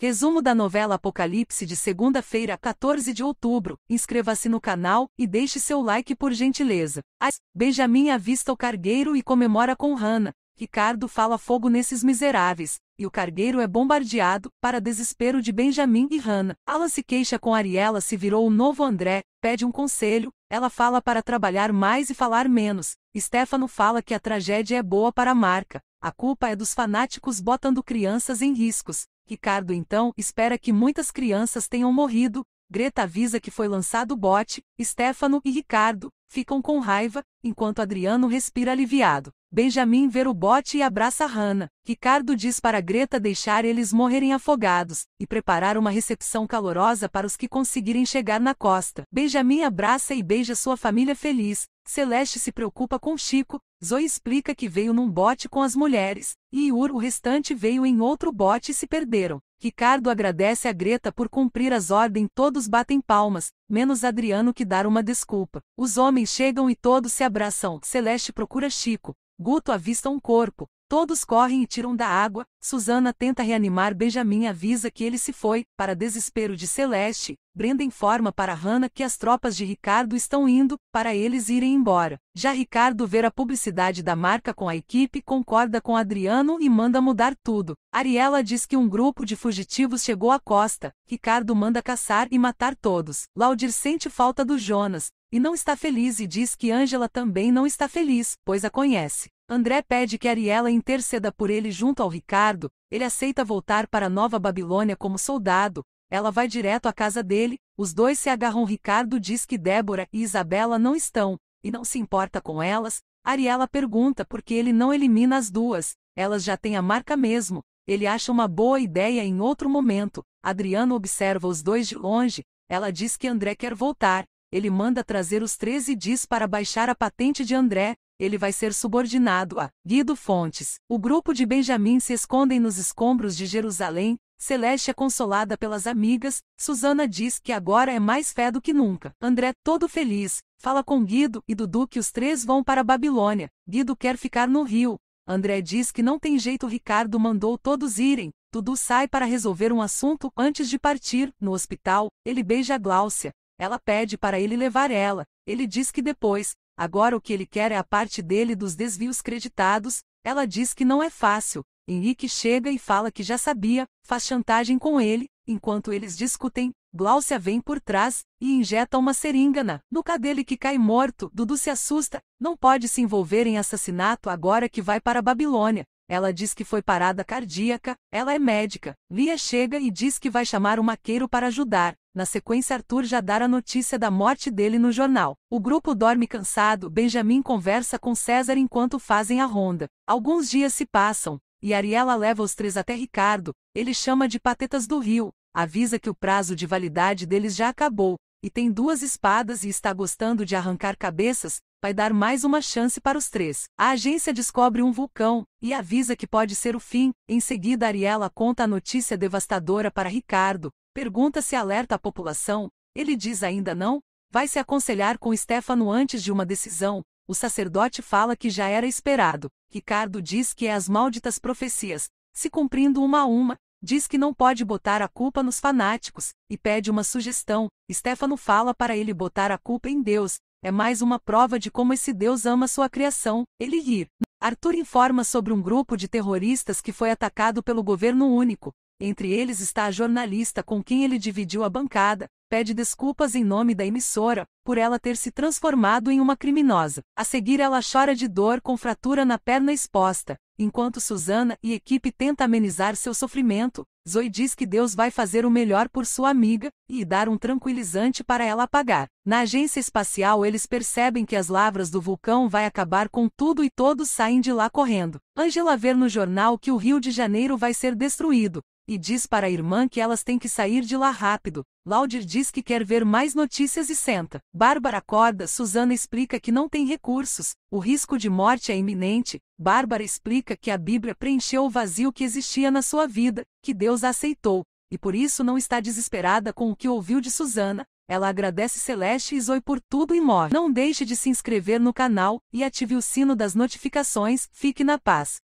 Resumo da novela Apocalipse de segunda-feira, 14 de outubro. Inscreva-se no canal e deixe seu like por gentileza. As Benjamin avista o cargueiro e comemora com Hannah. Ricardo fala fogo nesses miseráveis, e o cargueiro é bombardeado, para desespero de Benjamin e Hannah. Alan se queixa com Ariela se virou o novo André, pede um conselho, ela fala para trabalhar mais e falar menos. Stefano fala que a tragédia é boa para a marca. A culpa é dos fanáticos botando crianças em riscos. Ricardo então espera que muitas crianças tenham morrido, Greta avisa que foi lançado o bote, Stefano e Ricardo, ficam com raiva, enquanto Adriano respira aliviado. Benjamin vê o bote e abraça Hannah. Ricardo diz para Greta deixar eles morrerem afogados e preparar uma recepção calorosa para os que conseguirem chegar na costa. Benjamin abraça e beija sua família feliz. Celeste se preocupa com Chico, Zoe explica que veio num bote com as mulheres, e Yur, o restante veio em outro bote e se perderam. Ricardo agradece a Greta por cumprir as ordens, todos batem palmas, menos Adriano que dar uma desculpa. Os homens chegam e todos se abraçam. Celeste procura Chico. Guto avista um corpo. Todos correm e tiram da água. Susana tenta reanimar Benjamin e avisa que ele se foi. Para desespero de Celeste, Brenda informa para Hannah que as tropas de Ricardo estão indo, para eles irem embora. Já Ricardo ver a publicidade da marca com a equipe, concorda com Adriano e manda mudar tudo. Ariela diz que um grupo de fugitivos chegou à costa. Ricardo manda caçar e matar todos. Laudir sente falta do Jonas, e não está feliz e diz que Angela também não está feliz, pois a conhece. André pede que Ariela interceda por ele junto ao Ricardo, ele aceita voltar para Nova Babilônia como soldado, ela vai direto à casa dele, os dois se agarram Ricardo diz que Débora e Isabela não estão, e não se importa com elas, Ariela pergunta por que ele não elimina as duas, elas já têm a marca mesmo, ele acha uma boa ideia em outro momento, Adriano observa os dois de longe, ela diz que André quer voltar, ele manda trazer os três e diz para baixar a patente de André, ele vai ser subordinado a Guido Fontes. O grupo de Benjamin se escondem nos escombros de Jerusalém. Celeste é consolada pelas amigas. Susana diz que agora é mais fé do que nunca. André, todo feliz, fala com Guido e Dudu que os três vão para a Babilônia. Guido quer ficar no Rio. André diz que não tem jeito, Ricardo mandou todos irem. Dudu sai para resolver um assunto antes de partir. No hospital, ele beija a Gláucia. Ela pede para ele levar ela. Ele diz que depois, Agora o que ele quer é a parte dele dos desvios creditados, ela diz que não é fácil. Henrique chega e fala que já sabia, faz chantagem com ele, enquanto eles discutem, Glaucia vem por trás e injeta uma seringa na nuca dele que cai morto. Dudu se assusta, não pode se envolver em assassinato agora que vai para a Babilônia. Ela diz que foi parada cardíaca, ela é médica. Lia chega e diz que vai chamar o maqueiro para ajudar. Na sequência, Arthur já dá a notícia da morte dele no jornal. O grupo dorme cansado, Benjamin conversa com César enquanto fazem a ronda. Alguns dias se passam, e Ariela leva os três até Ricardo. Ele chama de Patetas do Rio, avisa que o prazo de validade deles já acabou, e tem duas espadas e está gostando de arrancar cabeças, vai dar mais uma chance para os três. A agência descobre um vulcão e avisa que pode ser o fim. Em seguida, Ariela conta a notícia devastadora para Ricardo, pergunta se alerta a população. Ele diz ainda não, vai se aconselhar com Stefano antes de uma decisão. O sacerdote fala que já era esperado. Ricardo diz que é as malditas profecias, se cumprindo uma a uma, diz que não pode botar a culpa nos fanáticos e pede uma sugestão. Stefano fala para ele botar a culpa em Deus, é mais uma prova de como esse Deus ama sua criação, ele ri. Arthur informa sobre um grupo de terroristas que foi atacado pelo governo único, entre eles está a jornalista com quem ele dividiu a bancada, pede desculpas em nome da emissora, por ela ter se transformado em uma criminosa. A seguir, ela chora de dor com fratura na perna exposta. Enquanto Susana e equipe tenta amenizar seu sofrimento, Zoe diz que Deus vai fazer o melhor por sua amiga e dar um tranquilizante para ela apagar. Na agência espacial, eles percebem que as lavras do vulcão vai acabar com tudo e todos saem de lá correndo. Angela vê no jornal que o Rio de Janeiro vai ser destruído e diz para a irmã que elas têm que sair de lá rápido. Laudir diz que quer ver mais notícias e senta. Bárbara acorda, Susana explica que não tem recursos, o risco de morte é iminente. Bárbara explica que a Bíblia preencheu o vazio que existia na sua vida, que Deus a aceitou, e por isso não está desesperada com o que ouviu de Susana. Ela agradece Celeste e Zoe por tudo e morre. Não deixe de se inscrever no canal e ative o sino das notificações. Fique na paz.